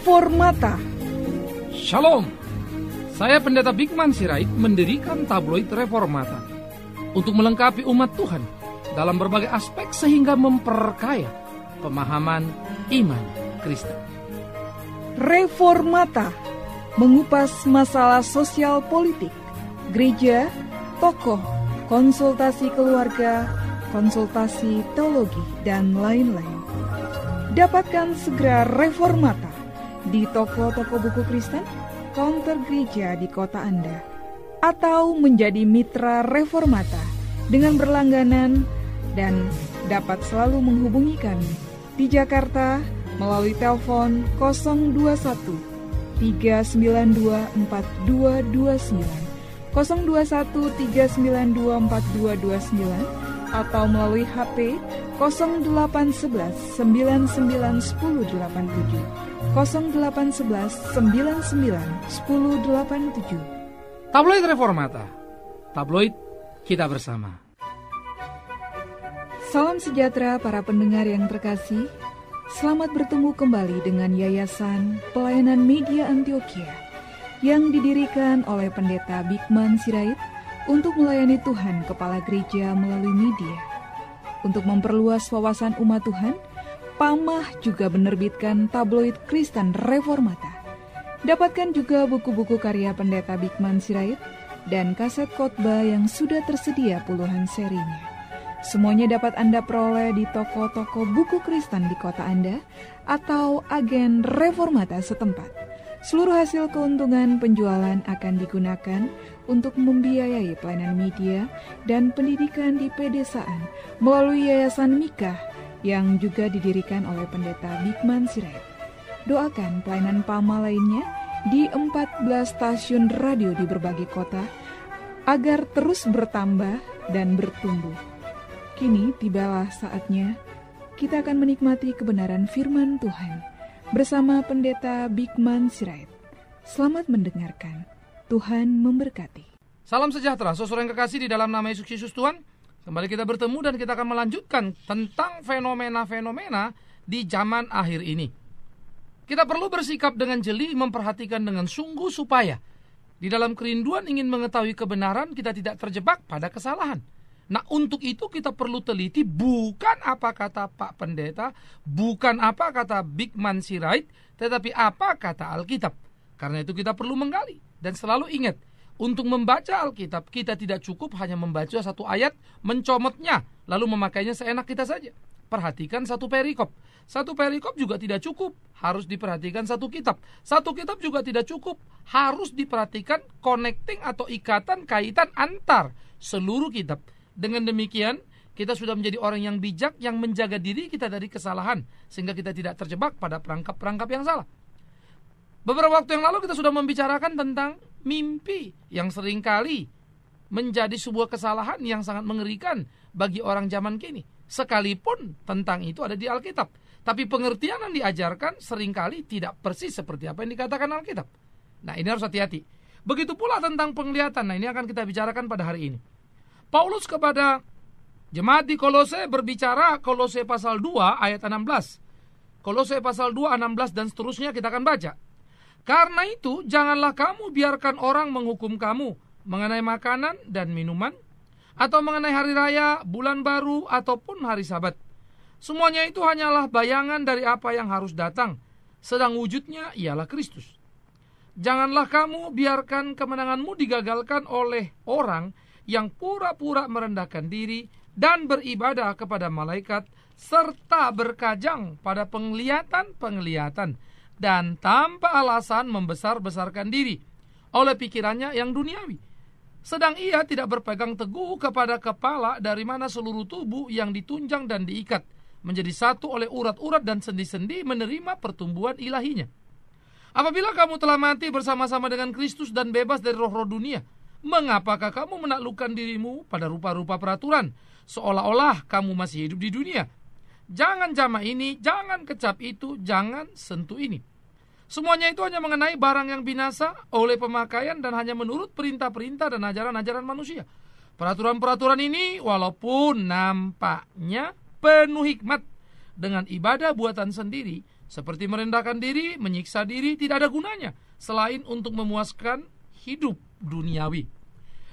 Reformata. Shalom, saya Pendeta Bikman Sirait mendirikan tabloid Reformata untuk melengkapi umat Tuhan dalam berbagai aspek sehingga memperkaya pemahaman iman Kristen. Reformata mengupas masalah sosial politik, gereja, tokoh, konsultasi keluarga, konsultasi teologi, dan lain-lain dapatkan segera Reformata di toko-toko buku Kristen, counter gereja di kota Anda, atau menjadi mitra reformata dengan berlangganan dan dapat selalu menghubungi kami di Jakarta melalui telepon 021 392 4229 021 392 4229 atau melalui HP 0811 991087 0811 99 1087. Tabloid Reformata. Tabloid kita bersama. Salam sejahtera para pendengar yang terkasih. Selamat bertemu kembali dengan Yayasan Pelayanan Media Antioquia yang didirikan oleh Pendeta Bigman Sirait untuk melayani Tuhan Kepala Gereja melalui media. Untuk memperluas wawasan umat Tuhan, Pamah juga menerbitkan tabloid Kristen Reformata. Dapatkan juga buku-buku karya pendeta Bigman Sirait dan kaset khotbah yang sudah tersedia puluhan serinya. Semuanya dapat Anda peroleh di toko-toko buku Kristen di kota Anda atau agen reformata setempat. Seluruh hasil keuntungan penjualan akan digunakan untuk membiayai pelayanan media dan pendidikan di pedesaan melalui Yayasan Mikah yang juga didirikan oleh pendeta Bikman Sirait. Doakan pelayanan Pama lainnya di 14 stasiun radio di berbagai kota agar terus bertambah dan bertumbuh. Kini tibalah saatnya kita akan menikmati kebenaran firman Tuhan bersama pendeta Bikman Sirait. Selamat mendengarkan. Tuhan memberkati. Salam sejahtera, saudara yang kekasih di dalam nama Yesus Kristus Tuhan. Kembali kita bertemu dan kita akan melanjutkan tentang fenomena-fenomena di zaman akhir ini. Kita perlu bersikap dengan jeli, memperhatikan dengan sungguh supaya di dalam kerinduan ingin mengetahui kebenaran kita tidak terjebak pada kesalahan. Nah untuk itu kita perlu teliti bukan apa kata Pak Pendeta, bukan apa kata Big Man Sirait, tetapi apa kata Alkitab. Karena itu kita perlu menggali dan selalu ingat untuk membaca Alkitab, kita tidak cukup hanya membaca satu ayat, mencomotnya, lalu memakainya seenak kita saja. Perhatikan satu perikop. Satu perikop juga tidak cukup, harus diperhatikan satu kitab. Satu kitab juga tidak cukup, harus diperhatikan connecting atau ikatan kaitan antar seluruh kitab. Dengan demikian, kita sudah menjadi orang yang bijak yang menjaga diri kita dari kesalahan sehingga kita tidak terjebak pada perangkap-perangkap yang salah. Beberapa waktu yang lalu kita sudah membicarakan tentang mimpi yang seringkali menjadi sebuah kesalahan yang sangat mengerikan bagi orang zaman kini. Sekalipun tentang itu ada di Alkitab. Tapi pengertian yang diajarkan seringkali tidak persis seperti apa yang dikatakan Alkitab. Nah ini harus hati-hati. Begitu pula tentang penglihatan. Nah ini akan kita bicarakan pada hari ini. Paulus kepada jemaat di Kolose berbicara Kolose pasal 2 ayat 16. Kolose pasal 2 16 dan seterusnya kita akan baca. Karena itu, janganlah kamu biarkan orang menghukum kamu mengenai makanan dan minuman, atau mengenai hari raya, bulan baru, ataupun hari Sabat. Semuanya itu hanyalah bayangan dari apa yang harus datang, sedang wujudnya ialah Kristus. Janganlah kamu biarkan kemenanganmu digagalkan oleh orang yang pura-pura merendahkan diri dan beribadah kepada malaikat serta berkajang pada penglihatan-penglihatan dan tanpa alasan membesar-besarkan diri oleh pikirannya yang duniawi. Sedang ia tidak berpegang teguh kepada kepala dari mana seluruh tubuh yang ditunjang dan diikat menjadi satu oleh urat-urat dan sendi-sendi menerima pertumbuhan ilahinya. Apabila kamu telah mati bersama-sama dengan Kristus dan bebas dari roh-roh dunia, mengapakah kamu menaklukkan dirimu pada rupa-rupa peraturan seolah-olah kamu masih hidup di dunia Jangan jamah ini, jangan kecap itu, jangan sentuh ini. Semuanya itu hanya mengenai barang yang binasa oleh pemakaian dan hanya menurut perintah-perintah dan ajaran-ajaran manusia. Peraturan-peraturan ini walaupun nampaknya penuh hikmat dengan ibadah buatan sendiri seperti merendahkan diri, menyiksa diri tidak ada gunanya selain untuk memuaskan hidup duniawi.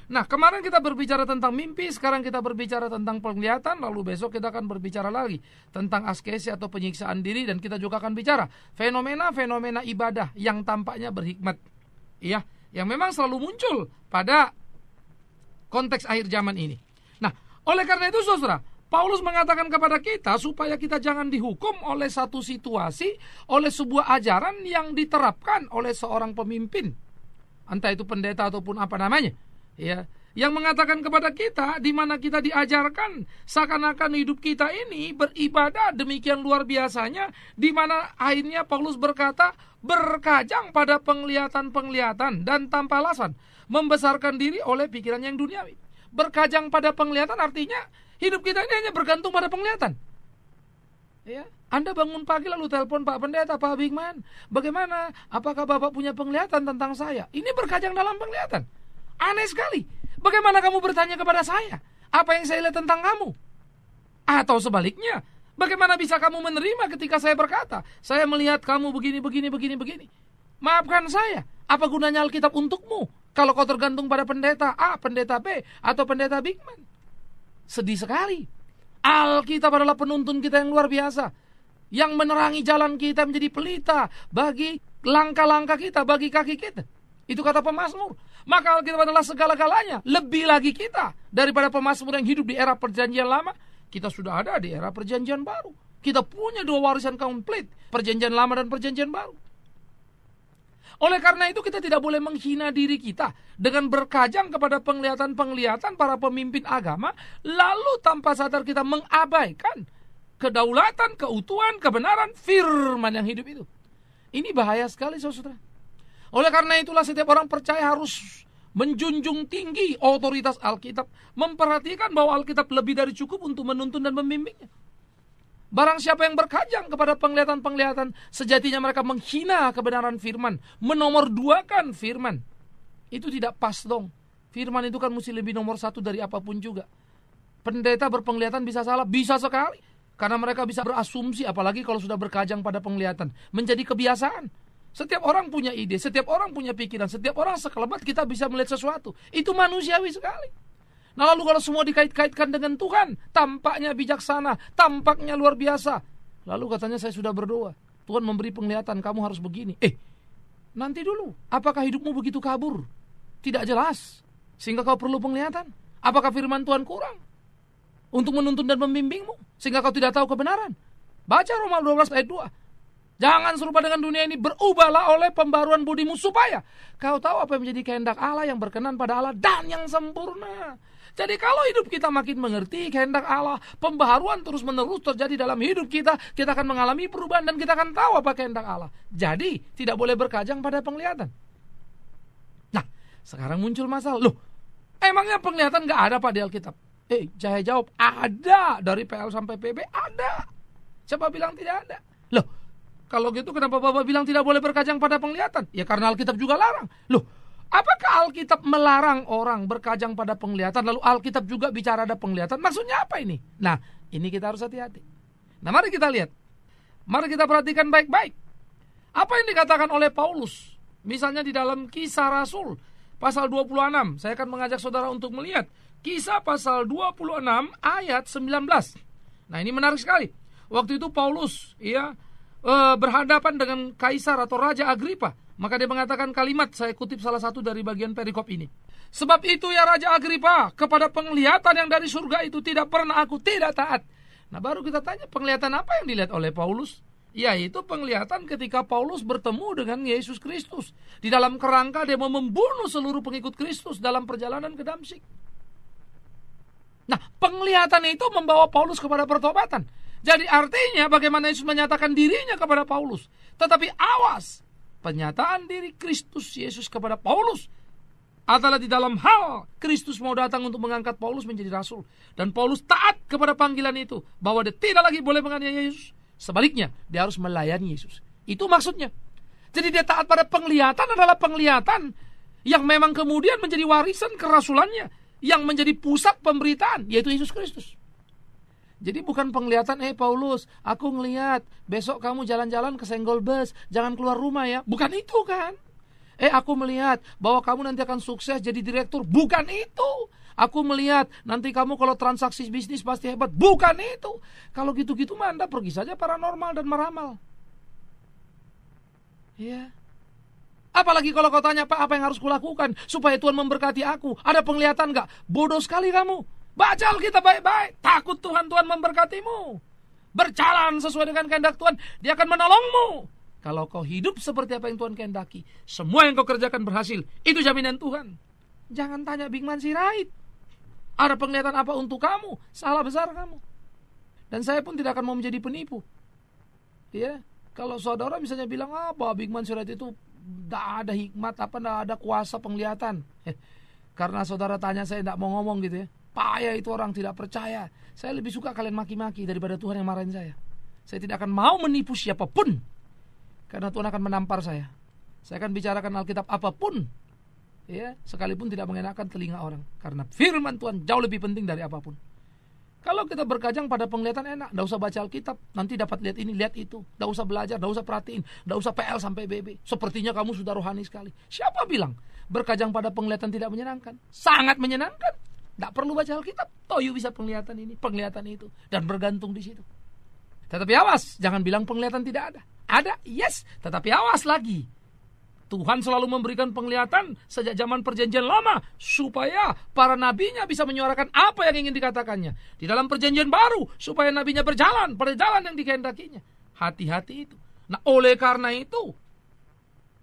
Nah, kemarin kita berbicara tentang mimpi, sekarang kita berbicara tentang penglihatan, lalu besok kita akan berbicara lagi tentang askesi atau penyiksaan diri dan kita juga akan bicara fenomena-fenomena ibadah yang tampaknya berhikmat. Iya, yang memang selalu muncul pada konteks akhir zaman ini. Nah, oleh karena itu Saudara, Paulus mengatakan kepada kita supaya kita jangan dihukum oleh satu situasi, oleh sebuah ajaran yang diterapkan oleh seorang pemimpin. Entah itu pendeta ataupun apa namanya ya yang mengatakan kepada kita di mana kita diajarkan seakan-akan hidup kita ini beribadah demikian luar biasanya di mana akhirnya Paulus berkata berkajang pada penglihatan-penglihatan dan tanpa alasan membesarkan diri oleh pikiran yang duniawi berkajang pada penglihatan artinya hidup kita ini hanya bergantung pada penglihatan ya anda bangun pagi lalu telepon Pak Pendeta, Pak Bigman, bagaimana? Apakah Bapak punya penglihatan tentang saya? Ini berkajang dalam penglihatan. Aneh sekali. Bagaimana kamu bertanya kepada saya? Apa yang saya lihat tentang kamu? Atau sebaliknya, bagaimana bisa kamu menerima ketika saya berkata, saya melihat kamu begini, begini, begini, begini. Maafkan saya, apa gunanya Alkitab untukmu? Kalau kau tergantung pada pendeta A, pendeta B, atau pendeta Bigman. Sedih sekali. Alkitab adalah penuntun kita yang luar biasa. Yang menerangi jalan kita menjadi pelita bagi langkah-langkah kita, bagi kaki kita. Itu kata pemasmur. Maka kita adalah segala-galanya. Lebih lagi kita daripada pemasmur yang hidup di era perjanjian lama. Kita sudah ada di era perjanjian baru. Kita punya dua warisan komplit. Perjanjian lama dan perjanjian baru. Oleh karena itu kita tidak boleh menghina diri kita dengan berkajang kepada penglihatan-penglihatan para pemimpin agama lalu tanpa sadar kita mengabaikan kedaulatan, keutuhan, kebenaran firman yang hidup itu. Ini bahaya sekali saudara. Oleh karena itulah setiap orang percaya harus menjunjung tinggi otoritas Alkitab, memperhatikan bahwa Alkitab lebih dari cukup untuk menuntun dan membimbingnya. Barang siapa yang berkajang kepada penglihatan-penglihatan, sejatinya mereka menghina kebenaran firman, menomorduakan firman. Itu tidak pas dong. Firman itu kan mesti lebih nomor satu dari apapun juga. Pendeta berpenglihatan bisa salah, bisa sekali. Karena mereka bisa berasumsi, apalagi kalau sudah berkajang pada penglihatan. Menjadi kebiasaan setiap orang punya ide, setiap orang punya pikiran, setiap orang sekelebat kita bisa melihat sesuatu. Itu manusiawi sekali. Nah lalu kalau semua dikait-kaitkan dengan Tuhan, tampaknya bijaksana, tampaknya luar biasa. Lalu katanya saya sudah berdoa. Tuhan memberi penglihatan, kamu harus begini. Eh, nanti dulu, apakah hidupmu begitu kabur? Tidak jelas. Sehingga kau perlu penglihatan. Apakah firman Tuhan kurang? Untuk menuntun dan membimbingmu. Sehingga kau tidak tahu kebenaran. Baca Roma 12 ayat 2. Jangan serupa dengan dunia ini, berubahlah oleh pembaruan budimu supaya kau tahu apa yang menjadi kehendak Allah yang berkenan pada Allah dan yang sempurna. Jadi kalau hidup kita makin mengerti kehendak Allah, pembaharuan terus-menerus terjadi dalam hidup kita, kita akan mengalami perubahan dan kita akan tahu apa kehendak Allah. Jadi tidak boleh berkajang pada penglihatan. Nah, sekarang muncul masalah. Loh, emangnya penglihatan gak ada pada Alkitab? Eh, jaya jawab, ada. Dari PL sampai PB, ada. Siapa bilang tidak ada? Loh, kalau gitu kenapa Bapak bilang tidak boleh berkajang pada penglihatan? Ya karena Alkitab juga larang. Loh, apakah Alkitab melarang orang berkajang pada penglihatan lalu Alkitab juga bicara ada penglihatan? Maksudnya apa ini? Nah, ini kita harus hati-hati. Nah, mari kita lihat. Mari kita perhatikan baik-baik. Apa yang dikatakan oleh Paulus? Misalnya di dalam kisah Rasul pasal 26. Saya akan mengajak saudara untuk melihat kisah pasal 26 ayat 19. Nah, ini menarik sekali. Waktu itu Paulus ya Eh, berhadapan dengan kaisar atau raja Agripa. Maka dia mengatakan kalimat saya kutip salah satu dari bagian perikop ini. Sebab itu ya Raja Agripa, kepada penglihatan yang dari surga itu tidak pernah aku tidak taat. Nah baru kita tanya penglihatan apa yang dilihat oleh Paulus? Yaitu penglihatan ketika Paulus bertemu dengan Yesus Kristus. Di dalam kerangka dia mau membunuh seluruh pengikut Kristus dalam perjalanan ke Damsik. Nah penglihatan itu membawa Paulus kepada pertobatan. Jadi artinya bagaimana Yesus menyatakan dirinya kepada Paulus. Tetapi awas, pernyataan diri Kristus Yesus kepada Paulus adalah di dalam hal Kristus mau datang untuk mengangkat Paulus menjadi rasul dan Paulus taat kepada panggilan itu bahwa dia tidak lagi boleh menganiaya Yesus sebaliknya dia harus melayani Yesus itu maksudnya jadi dia taat pada penglihatan adalah penglihatan yang memang kemudian menjadi warisan kerasulannya yang menjadi pusat pemberitaan yaitu Yesus Kristus jadi bukan penglihatan, eh Paulus, aku ngeliat besok kamu jalan-jalan ke senggol bus, jangan keluar rumah ya. Bukan itu kan? Eh aku melihat bahwa kamu nanti akan sukses jadi direktur. Bukan itu. Aku melihat nanti kamu kalau transaksi bisnis pasti hebat. Bukan itu. Kalau gitu-gitu mah Anda pergi saja paranormal dan meramal. Iya. Apalagi kalau kau tanya, Pak, apa yang harus kulakukan supaya Tuhan memberkati aku? Ada penglihatan nggak? Bodoh sekali kamu. Baca Alkitab baik-baik. Takut Tuhan, Tuhan memberkatimu. Berjalan sesuai dengan kehendak Tuhan. Dia akan menolongmu. Kalau kau hidup seperti apa yang Tuhan kehendaki. Semua yang kau kerjakan berhasil. Itu jaminan Tuhan. Jangan tanya Bingman Sirait. Ada penglihatan apa untuk kamu? Salah besar kamu. Dan saya pun tidak akan mau menjadi penipu. Ya, kalau saudara misalnya bilang apa ah, Bigman Sirait itu tidak ada hikmat apa tidak ada kuasa penglihatan. Eh, karena saudara tanya saya tidak mau ngomong gitu ya payah itu orang tidak percaya. Saya lebih suka kalian maki-maki daripada Tuhan yang marahin saya. Saya tidak akan mau menipu siapapun. Karena Tuhan akan menampar saya. Saya akan bicarakan Alkitab apapun. Ya, sekalipun tidak mengenakan telinga orang. Karena firman Tuhan jauh lebih penting dari apapun. Kalau kita berkajang pada penglihatan enak, tidak usah baca Alkitab, nanti dapat lihat ini, lihat itu, tidak usah belajar, tidak usah perhatiin, tidak usah PL sampai BB. Sepertinya kamu sudah rohani sekali. Siapa bilang berkajang pada penglihatan tidak menyenangkan? Sangat menyenangkan. Tidak perlu baca Alkitab. toyu bisa penglihatan ini, penglihatan itu. Dan bergantung di situ. Tetapi awas, jangan bilang penglihatan tidak ada. Ada, yes. Tetapi awas lagi. Tuhan selalu memberikan penglihatan sejak zaman perjanjian lama supaya para nabinya bisa menyuarakan apa yang ingin dikatakannya. Di dalam perjanjian baru supaya nabinya berjalan pada jalan yang dikehendakinya. Hati-hati itu. Nah oleh karena itu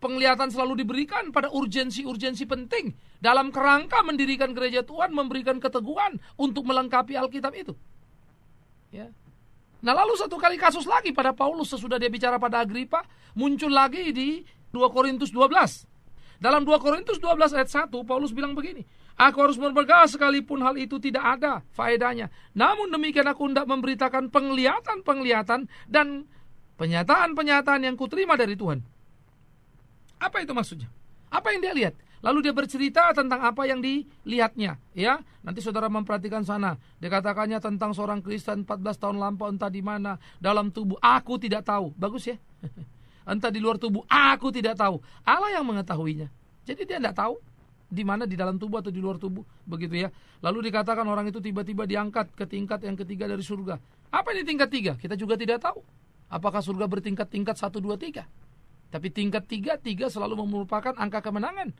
penglihatan selalu diberikan pada urgensi-urgensi penting dalam kerangka mendirikan gereja Tuhan memberikan keteguhan untuk melengkapi Alkitab itu. Ya. Nah, lalu satu kali kasus lagi pada Paulus sesudah dia bicara pada Agripa, muncul lagi di 2 Korintus 12. Dalam 2 Korintus 12 ayat 1 Paulus bilang begini, Aku harus berbega sekalipun hal itu tidak ada faedahnya. Namun demikian aku hendak memberitakan penglihatan-penglihatan dan penyataan-penyataan yang kuterima dari Tuhan apa itu maksudnya? Apa yang dia lihat? Lalu dia bercerita tentang apa yang dilihatnya, ya. Nanti saudara memperhatikan sana. Dikatakannya tentang seorang Kristen 14 tahun lampau entah di mana dalam tubuh aku tidak tahu. Bagus ya. Entah di luar tubuh aku tidak tahu. Allah yang mengetahuinya. Jadi dia tidak tahu di mana di dalam tubuh atau di luar tubuh, begitu ya. Lalu dikatakan orang itu tiba-tiba diangkat ke tingkat yang ketiga dari surga. Apa ini tingkat tiga? Kita juga tidak tahu. Apakah surga bertingkat-tingkat satu dua tiga? Tapi tingkat tiga, tiga selalu merupakan angka kemenangan.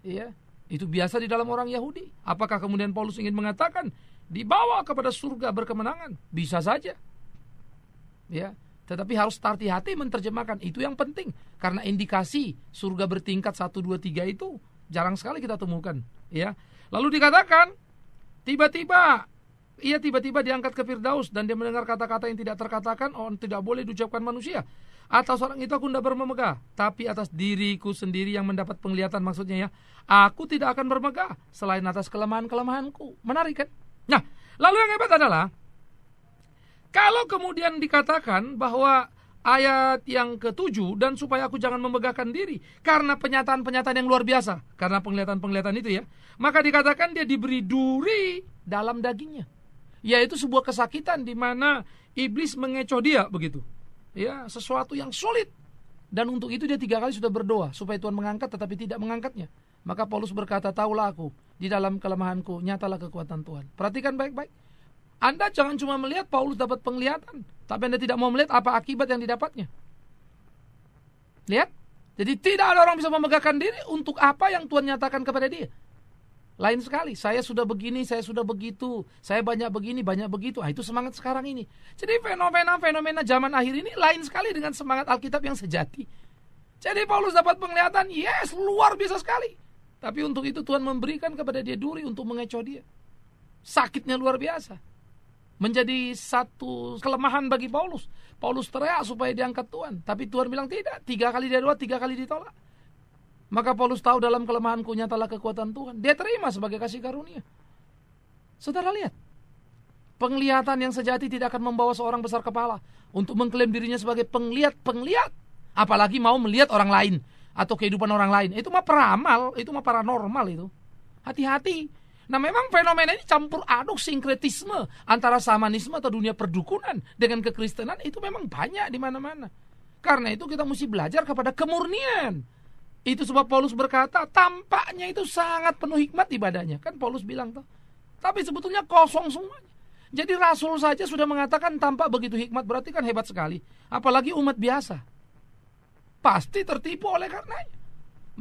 Iya, itu biasa di dalam orang Yahudi. Apakah kemudian Paulus ingin mengatakan dibawa kepada surga berkemenangan? Bisa saja. Ya, tetapi harus hati-hati menerjemahkan. Itu yang penting karena indikasi surga bertingkat satu dua tiga itu jarang sekali kita temukan, ya. Lalu dikatakan tiba-tiba ia tiba-tiba diangkat ke Firdaus dan dia mendengar kata-kata yang tidak terkatakan, oh tidak boleh diucapkan manusia. Atas orang itu aku tidak bermegah Tapi atas diriku sendiri yang mendapat penglihatan maksudnya ya Aku tidak akan bermegah Selain atas kelemahan-kelemahanku Menarik kan? Nah, lalu yang hebat adalah Kalau kemudian dikatakan bahwa ayat yang ketujuh dan supaya aku jangan memegahkan diri karena penyataan-penyataan yang luar biasa karena penglihatan-penglihatan itu ya maka dikatakan dia diberi duri dalam dagingnya yaitu sebuah kesakitan di mana iblis mengecoh dia begitu ya sesuatu yang sulit dan untuk itu dia tiga kali sudah berdoa supaya Tuhan mengangkat tetapi tidak mengangkatnya maka Paulus berkata taulah aku di dalam kelemahanku nyatalah kekuatan Tuhan perhatikan baik-baik Anda jangan cuma melihat Paulus dapat penglihatan tapi Anda tidak mau melihat apa akibat yang didapatnya lihat jadi tidak ada orang bisa memegahkan diri untuk apa yang Tuhan nyatakan kepada dia lain sekali, saya sudah begini, saya sudah begitu, saya banyak begini, banyak begitu. Ah, itu semangat sekarang ini. Jadi fenomena-fenomena zaman akhir ini lain sekali dengan semangat Alkitab yang sejati. Jadi Paulus dapat penglihatan, yes, luar biasa sekali. Tapi untuk itu Tuhan memberikan kepada dia duri untuk mengecoh dia. Sakitnya luar biasa. Menjadi satu kelemahan bagi Paulus. Paulus teriak supaya diangkat Tuhan. Tapi Tuhan bilang tidak. Tiga kali dia dua tiga kali ditolak. Maka Paulus tahu dalam kelemahanku nyatalah kekuatan Tuhan. Dia terima sebagai kasih karunia. Saudara lihat. Penglihatan yang sejati tidak akan membawa seorang besar kepala untuk mengklaim dirinya sebagai penglihat-penglihat. Apalagi mau melihat orang lain atau kehidupan orang lain. Itu mah peramal, itu mah paranormal itu. Hati-hati. Nah memang fenomena ini campur aduk sinkretisme antara samanisme atau dunia perdukunan dengan kekristenan itu memang banyak di mana-mana. Karena itu kita mesti belajar kepada kemurnian itu sebab Paulus berkata, tampaknya itu sangat penuh hikmat ibadahnya. Kan Paulus bilang tuh. Tapi sebetulnya kosong semuanya. Jadi Rasul saja sudah mengatakan tampak begitu hikmat, berarti kan hebat sekali. Apalagi umat biasa. Pasti tertipu oleh karenanya.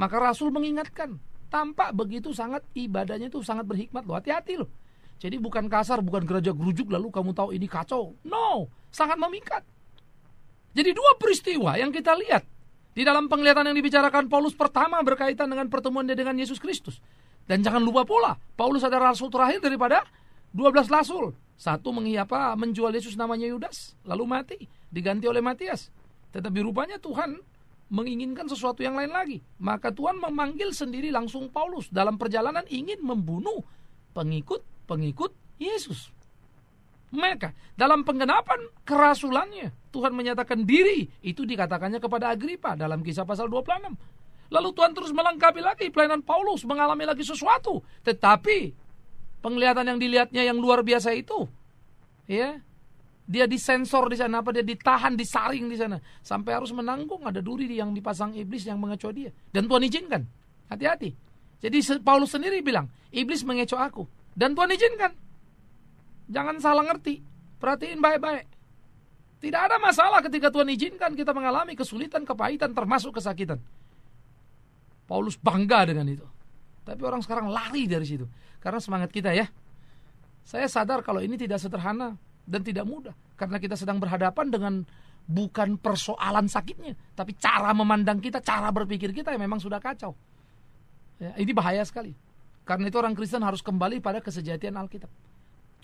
Maka Rasul mengingatkan, tampak begitu sangat ibadahnya itu sangat berhikmat loh. Hati-hati loh. Jadi bukan kasar, bukan gereja gerujuk lalu kamu tahu ini kacau. No, sangat memikat. Jadi dua peristiwa yang kita lihat di dalam penglihatan yang dibicarakan Paulus pertama berkaitan dengan pertemuan dia dengan Yesus Kristus. Dan jangan lupa pula, Paulus adalah rasul terakhir daripada 12 rasul. Satu menghiapa menjual Yesus namanya Yudas, lalu mati, diganti oleh Matias. Tetapi rupanya Tuhan menginginkan sesuatu yang lain lagi. Maka Tuhan memanggil sendiri langsung Paulus dalam perjalanan ingin membunuh pengikut-pengikut Yesus. Maka dalam penggenapan kerasulannya, Tuhan menyatakan diri, itu dikatakannya kepada Agripa dalam kisah pasal 26. Lalu Tuhan terus melengkapi lagi pelayanan Paulus mengalami lagi sesuatu. Tetapi penglihatan yang dilihatnya yang luar biasa itu, ya dia disensor di sana apa dia ditahan disaring di sana sampai harus menanggung ada duri yang dipasang iblis yang mengecoh dia dan Tuhan izinkan hati-hati jadi Paulus sendiri bilang iblis mengecoh aku dan Tuhan izinkan jangan salah ngerti perhatiin baik-baik tidak ada masalah ketika Tuhan izinkan kita mengalami kesulitan, kepahitan, termasuk kesakitan. Paulus bangga dengan itu. Tapi orang sekarang lari dari situ. Karena semangat kita ya. Saya sadar kalau ini tidak sederhana dan tidak mudah. Karena kita sedang berhadapan dengan bukan persoalan sakitnya. Tapi cara memandang kita, cara berpikir kita yang memang sudah kacau. Ya, ini bahaya sekali. Karena itu orang Kristen harus kembali pada kesejatian Alkitab.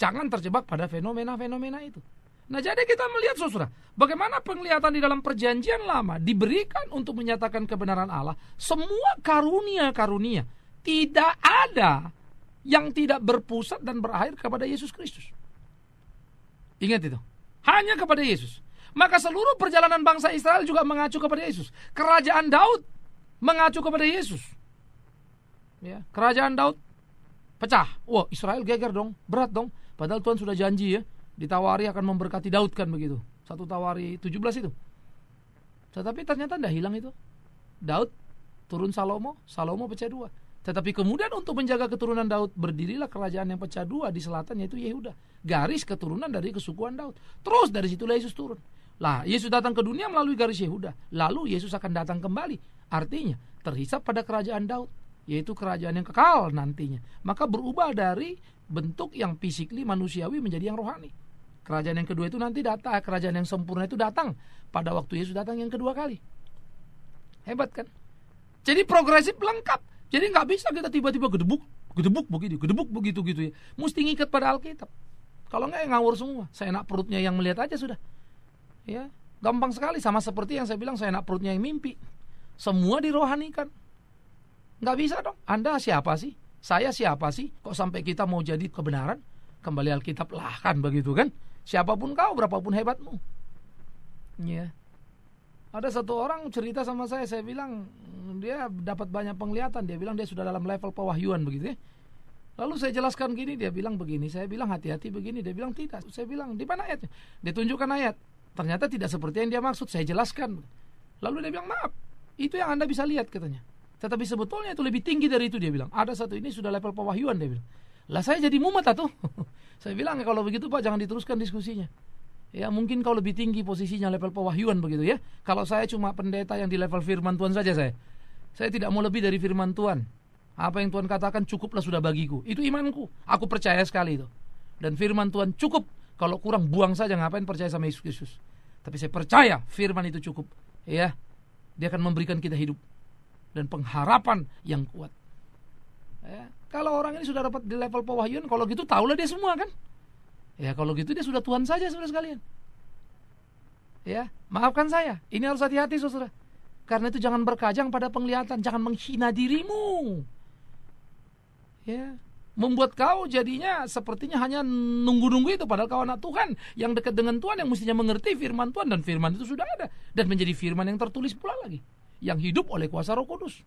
Jangan terjebak pada fenomena-fenomena itu. Nah jadi kita melihat saudara, bagaimana penglihatan di dalam perjanjian lama diberikan untuk menyatakan kebenaran Allah. Semua karunia-karunia tidak ada yang tidak berpusat dan berakhir kepada Yesus Kristus. Ingat itu. Hanya kepada Yesus. Maka seluruh perjalanan bangsa Israel juga mengacu kepada Yesus. Kerajaan Daud mengacu kepada Yesus. Ya, kerajaan Daud pecah. Wah, Israel geger dong, berat dong. Padahal Tuhan sudah janji ya, ditawari akan memberkati Daud kan begitu. Satu tawari 17 itu. Tetapi ternyata tidak hilang itu. Daud turun Salomo, Salomo pecah dua. Tetapi kemudian untuk menjaga keturunan Daud berdirilah kerajaan yang pecah dua di selatan yaitu Yehuda. Garis keturunan dari kesukuan Daud. Terus dari situlah Yesus turun. Lah, Yesus datang ke dunia melalui garis Yehuda. Lalu Yesus akan datang kembali. Artinya, terhisap pada kerajaan Daud, yaitu kerajaan yang kekal nantinya. Maka berubah dari bentuk yang fisikly manusiawi menjadi yang rohani. Kerajaan yang kedua itu nanti datang, kerajaan yang sempurna itu datang pada waktu Yesus datang yang kedua kali. Hebat kan? Jadi progresif lengkap. Jadi nggak bisa kita tiba-tiba gedebuk, gedebuk begitu, gedebuk begitu gitu ya. Mesti ngikat pada Alkitab. Kalau nggak ya ngawur semua. Saya enak perutnya yang melihat aja sudah. Ya, gampang sekali sama seperti yang saya bilang saya enak perutnya yang mimpi. Semua dirohanikan. Nggak bisa dong. Anda siapa sih? Saya siapa sih? Kok sampai kita mau jadi kebenaran? Kembali Alkitab lah kan begitu kan? Siapapun kau, berapapun hebatmu. Ya. Ada satu orang cerita sama saya, saya bilang dia dapat banyak penglihatan, dia bilang dia sudah dalam level pewahyuan begitu ya. Lalu saya jelaskan gini, dia bilang begini, saya bilang hati-hati begini, dia bilang tidak. Saya bilang di mana ayatnya? Dia tunjukkan ayat. Ternyata tidak seperti yang dia maksud, saya jelaskan. Lalu dia bilang maaf, itu yang Anda bisa lihat katanya. Tetapi sebetulnya itu lebih tinggi dari itu dia bilang. Ada satu ini sudah level pewahyuan dia bilang. Lah saya jadi mumet atau? saya bilang ya, kalau begitu Pak jangan diteruskan diskusinya. Ya mungkin kau lebih tinggi posisinya level pewahyuan begitu ya. Kalau saya cuma pendeta yang di level firman Tuhan saja saya. Saya tidak mau lebih dari firman Tuhan. Apa yang Tuhan katakan cukuplah sudah bagiku. Itu imanku. Aku percaya sekali itu. Dan firman Tuhan cukup. Kalau kurang buang saja ngapain percaya sama Yesus Kristus. Tapi saya percaya firman itu cukup. Ya. Dia akan memberikan kita hidup dan pengharapan yang kuat. Ya, kalau orang ini sudah dapat di level pewahyuan, kalau gitu taulah dia semua kan? Ya kalau gitu dia sudah Tuhan saja saudara sekalian. Ya, maafkan saya. Ini harus hati-hati saudara. Karena itu jangan berkajang pada penglihatan, jangan menghina dirimu. Ya, membuat kau jadinya sepertinya hanya nunggu-nunggu itu padahal kau anak Tuhan yang dekat dengan Tuhan yang mestinya mengerti firman Tuhan dan firman itu sudah ada dan menjadi firman yang tertulis pula lagi yang hidup oleh kuasa Roh Kudus.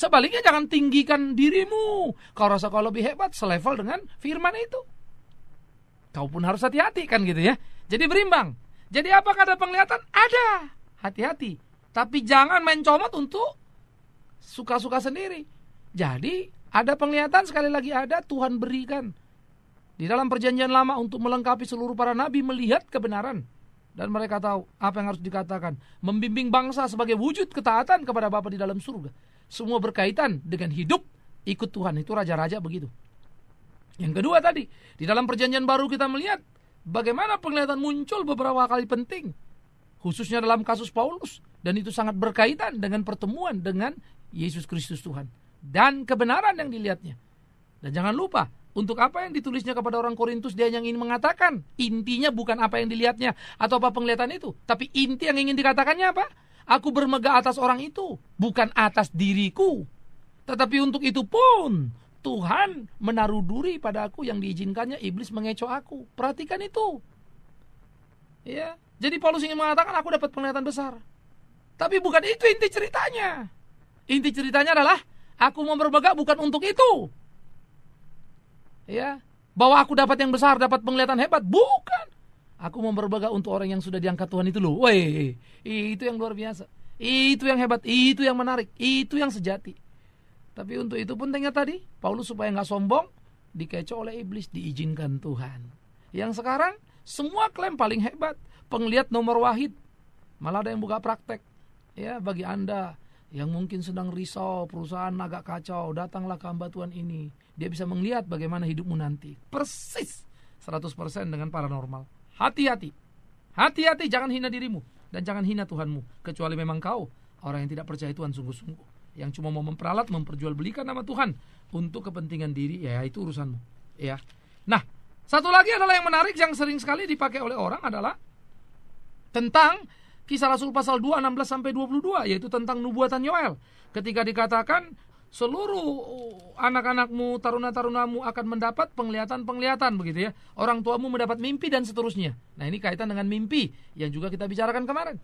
Sebaliknya jangan tinggikan dirimu. Kau rasa kau lebih hebat selevel dengan firman itu. Kau pun harus hati-hati kan gitu ya. Jadi berimbang. Jadi apakah ada penglihatan? Ada. Hati-hati. Tapi jangan main comot untuk suka-suka sendiri. Jadi ada penglihatan sekali lagi ada Tuhan berikan. Di dalam perjanjian lama untuk melengkapi seluruh para nabi melihat kebenaran dan mereka tahu apa yang harus dikatakan, membimbing bangsa sebagai wujud ketaatan kepada Bapa di dalam surga. Semua berkaitan dengan hidup ikut Tuhan itu raja-raja begitu. Yang kedua tadi, di dalam perjanjian baru kita melihat bagaimana penglihatan muncul beberapa kali penting khususnya dalam kasus Paulus dan itu sangat berkaitan dengan pertemuan dengan Yesus Kristus Tuhan dan kebenaran yang dilihatnya. Dan jangan lupa untuk apa yang ditulisnya kepada orang Korintus dia yang ingin mengatakan? Intinya bukan apa yang dilihatnya atau apa penglihatan itu, tapi inti yang ingin dikatakannya apa? Aku bermegah atas orang itu, bukan atas diriku. Tetapi untuk itu pun Tuhan menaruh duri pada aku yang diizinkannya iblis mengecoh aku. Perhatikan itu. Ya. Jadi Paulus ingin mengatakan aku dapat penglihatan besar. Tapi bukan itu inti ceritanya. Inti ceritanya adalah aku mau bermegah bukan untuk itu, ya bahwa aku dapat yang besar, dapat penglihatan hebat, bukan. Aku mau berbaga untuk orang yang sudah diangkat Tuhan itu loh. Woi, itu yang luar biasa. Itu yang hebat, itu yang menarik, itu yang sejati. Tapi untuk itu pun tanya tadi, Paulus supaya nggak sombong, dikecoh oleh iblis, diizinkan Tuhan. Yang sekarang semua klaim paling hebat, penglihat nomor wahid, malah ada yang buka praktek. Ya bagi anda yang mungkin sedang risau perusahaan agak kacau, datanglah ke hamba Tuhan ini dia bisa melihat bagaimana hidupmu nanti. Persis 100% dengan paranormal. Hati-hati. Hati-hati jangan hina dirimu dan jangan hina Tuhanmu kecuali memang kau orang yang tidak percaya Tuhan sungguh-sungguh yang cuma mau memperalat memperjualbelikan nama Tuhan untuk kepentingan diri ya, ya itu urusanmu ya. Nah, satu lagi adalah yang menarik yang sering sekali dipakai oleh orang adalah tentang kisah Rasul pasal 2 16 sampai 22 yaitu tentang nubuatan Yoel. Ketika dikatakan seluruh uh, anak-anakmu, taruna-tarunamu akan mendapat penglihatan-penglihatan begitu ya. Orang tuamu mendapat mimpi dan seterusnya. Nah, ini kaitan dengan mimpi yang juga kita bicarakan kemarin.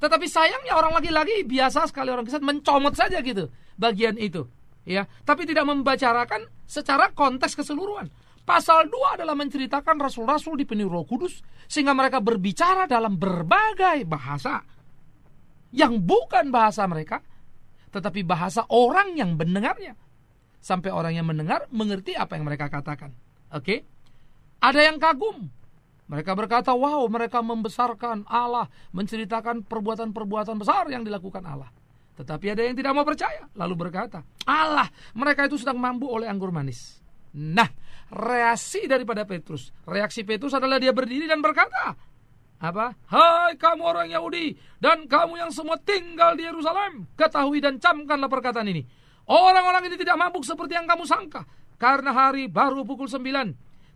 Tetapi sayangnya orang laki-laki biasa sekali orang Kristen mencomot saja gitu bagian itu, ya. Tapi tidak membicarakan secara konteks keseluruhan. Pasal 2 adalah menceritakan rasul-rasul di Roh Kudus sehingga mereka berbicara dalam berbagai bahasa yang bukan bahasa mereka tetapi bahasa orang yang mendengarnya. Sampai orang yang mendengar mengerti apa yang mereka katakan. Oke? Ada yang kagum. Mereka berkata, wow mereka membesarkan Allah. Menceritakan perbuatan-perbuatan besar yang dilakukan Allah. Tetapi ada yang tidak mau percaya. Lalu berkata, Allah mereka itu sedang mampu oleh anggur manis. Nah, reaksi daripada Petrus. Reaksi Petrus adalah dia berdiri dan berkata, apa? Hai kamu orang Yahudi dan kamu yang semua tinggal di Yerusalem, ketahui dan camkanlah perkataan ini. Orang-orang ini tidak mabuk seperti yang kamu sangka, karena hari baru pukul 9.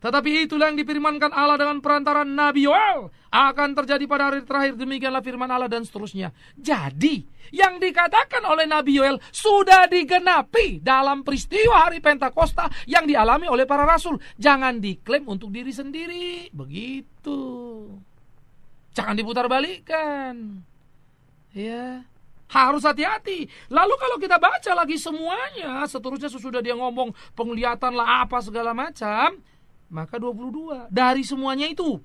Tetapi itulah yang difirmankan Allah dengan perantaran Nabi Yoel akan terjadi pada hari terakhir demikianlah firman Allah dan seterusnya. Jadi, yang dikatakan oleh Nabi Yoel sudah digenapi dalam peristiwa hari Pentakosta yang dialami oleh para rasul. Jangan diklaim untuk diri sendiri. Begitu. Jangan diputar balikan. Ya. Harus hati-hati. Lalu kalau kita baca lagi semuanya, seterusnya sesudah dia ngomong penglihatan lah apa segala macam, maka 22 dari semuanya itu.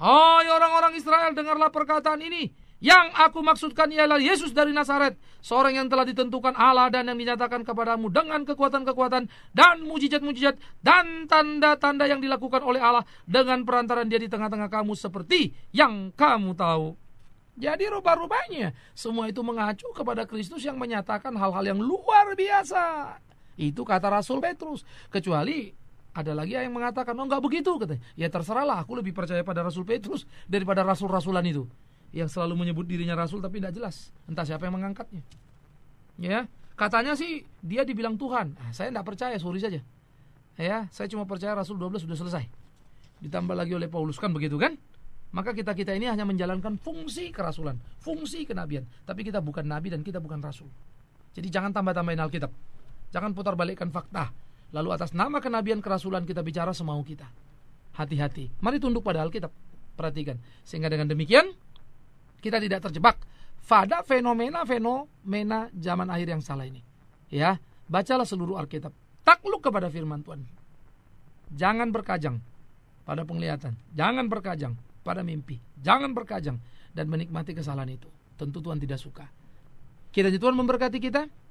Hai orang-orang Israel dengarlah perkataan ini. Yang aku maksudkan ialah Yesus dari Nazaret, seorang yang telah ditentukan Allah dan yang dinyatakan kepadamu dengan kekuatan-kekuatan dan mujizat-mujizat dan tanda-tanda yang dilakukan oleh Allah dengan perantaran dia di tengah-tengah kamu seperti yang kamu tahu. Jadi rupa-rupanya semua itu mengacu kepada Kristus yang menyatakan hal-hal yang luar biasa. Itu kata Rasul Petrus. Kecuali ada lagi yang mengatakan, oh nggak begitu katanya. Ya terserahlah, aku lebih percaya pada Rasul Petrus daripada Rasul-Rasulan itu yang selalu menyebut dirinya rasul tapi tidak jelas entah siapa yang mengangkatnya ya katanya sih dia dibilang Tuhan nah, saya tidak percaya sorry saja ya saya cuma percaya rasul 12 sudah selesai ditambah lagi oleh Paulus kan begitu kan maka kita kita ini hanya menjalankan fungsi kerasulan fungsi kenabian tapi kita bukan nabi dan kita bukan rasul jadi jangan tambah-tambahin Alkitab jangan putar balikkan fakta lalu atas nama kenabian kerasulan kita bicara semau kita hati-hati mari tunduk pada Alkitab perhatikan sehingga dengan demikian kita tidak terjebak pada fenomena-fenomena zaman akhir yang salah ini. Ya, bacalah seluruh Alkitab. Takluk kepada firman Tuhan. Jangan berkajang pada penglihatan, jangan berkajang pada mimpi, jangan berkajang dan menikmati kesalahan itu. Tentu Tuhan tidak suka. Kiranya Tuhan memberkati kita.